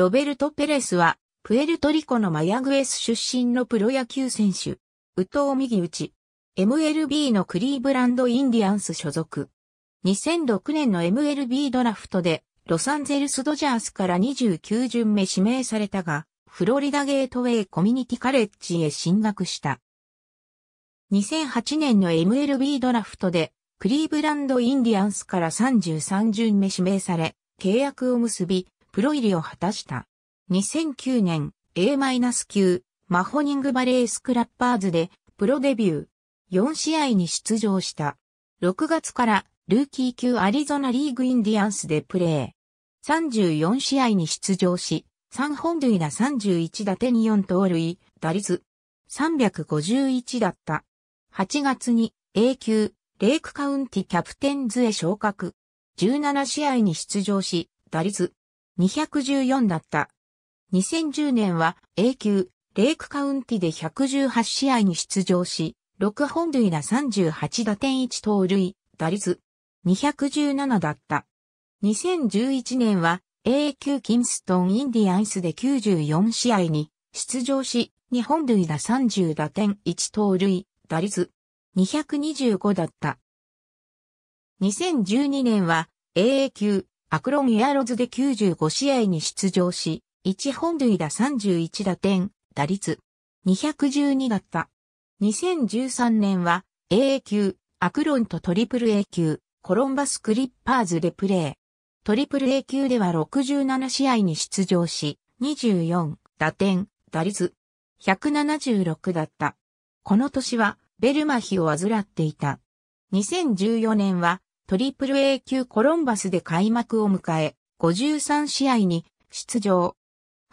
ロベルト・ペレスは、プエルトリコのマヤグエス出身のプロ野球選手、ウトウ右打ち、MLB のクリーブランド・インディアンス所属。2006年の MLB ドラフトで、ロサンゼルス・ドジャースから29巡目指名されたが、フロリダゲートウェイコミュニティカレッジへ進学した。2008年の MLB ドラフトで、クリーブランド・インディアンスから33巡目指名され、契約を結び、プロ入りを果たした。2009年 A-9 マホニングバレースクラッパーズでプロデビュー。4試合に出場した。6月からルーキー級アリゾナリーグインディアンスでプレー。34試合に出場し、3本塁打31打点に4盗塁、打率351だった。8月に A 級レイクカウンティキャプテンズへ昇格。17試合に出場し、打率214だった。2010年は A 級、レイクカウンティで118試合に出場し、6本塁打38打点1盗塁、打率217だった。2011年は A 級キンストンインディアンスで94試合に出場し、2本塁打30打点1盗塁、打率225だった。2012年は AA 級アクロンエアロズで95試合に出場し、1本塁打31打点、打率212だった。2013年は AA 級、アクロンとトリプル A 級、コロンバスクリッパーズでプレー。トリプル A 級では67試合に出場し、24打点、打率176だった。この年はベルマヒを患っていた。2014年はトリプル A 級コロンバスで開幕を迎え、53試合に出場。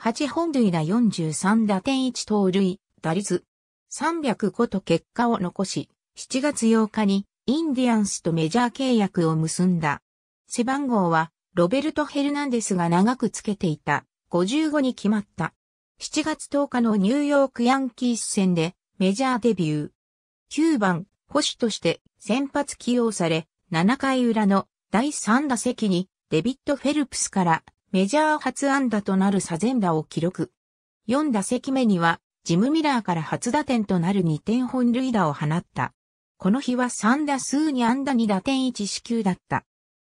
8本塁打43打点1盗塁、打率305と結果を残し、7月8日にインディアンスとメジャー契約を結んだ。背番号はロベルト・ヘルナンデスが長くつけていた55に決まった。7月10日のニューヨークヤンキース戦でメジャーデビュー。9番、保守として先発起用され、7回裏の第3打席にデビッド・フェルプスからメジャー初安打となるサゼンダを記録。4打席目にはジム・ミラーから初打点となる2点本塁打を放った。この日は3打数に安打2打点1支給だった。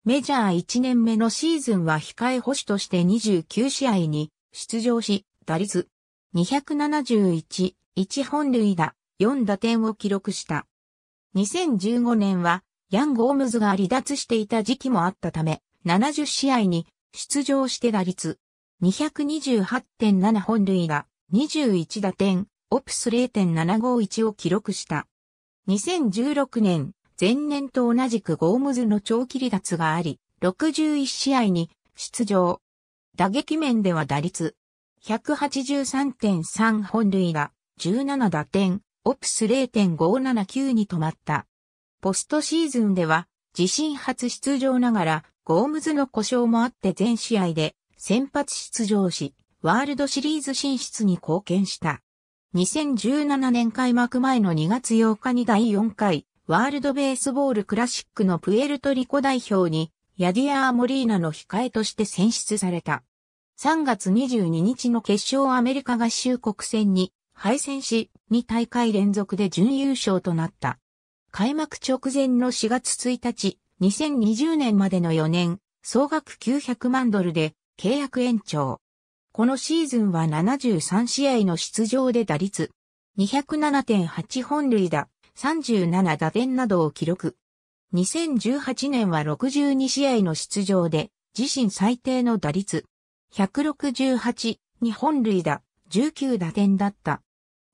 メジャー1年目のシーズンは控え保守として29試合に出場し、打率271、1本塁打、4打点を記録した。2015年はヤン・ゴームズが離脱していた時期もあったため、70試合に出場して打率228.7本塁打、21打点、オプス0.751を記録した。2016年、前年と同じくゴームズの長期離脱があり、61試合に出場。打撃面では打率183.3本塁打、17打点、オプス0.579に止まった。ポストシーズンでは、自身初出場ながら、ゴームズの故障もあって全試合で先発出場し、ワールドシリーズ進出に貢献した。2017年開幕前の2月8日に第4回、ワールドベースボールクラシックのプエルトリコ代表に、ヤディアー・モリーナの控えとして選出された。3月22日の決勝アメリカ合衆国戦に敗戦し、2大会連続で準優勝となった。開幕直前の4月1日、2020年までの4年、総額900万ドルで契約延長。このシーズンは73試合の出場で打率207.8本塁打、37打点などを記録。2018年は62試合の出場で自身最低の打率168、に本塁打、19打点だった。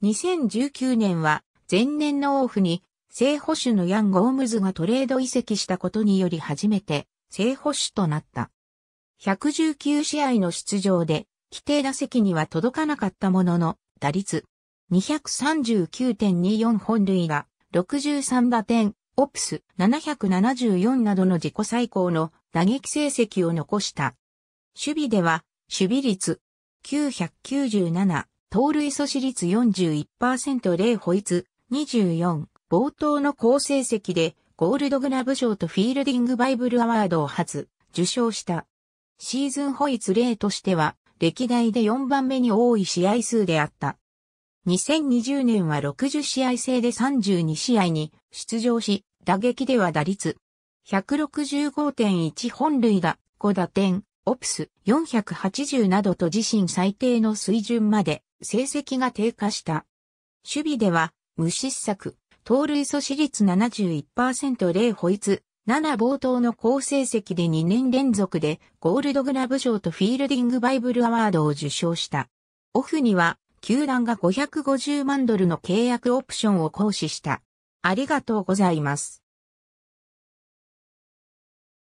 2019年は前年のオフに正捕手のヤン・ゴームズがトレード移籍したことにより初めて正捕手となった。119試合の出場で、規定打席には届かなかったものの、打率239.24本塁打、63打点、オプス774などの自己最高の打撃成績を残した。守備では、守備率997、盗塁阻止率41%、0ホイツ24、冒頭の好成績でゴールドグラブ賞とフィールディングバイブルアワードを初受賞した。シーズンホイツ例としては歴代で4番目に多い試合数であった。2020年は60試合制で32試合に出場し、打撃では打率165.1本塁打、5打点、オプス480などと自身最低の水準まで成績が低下した。守備では無失策、盗塁阻止率71% 0保一、7冒頭の好成績で2年連続でゴールドグラブ賞とフィールディングバイブルアワードを受賞した。オフには、球団が550万ドルの契約オプションを行使した。ありがとうございます。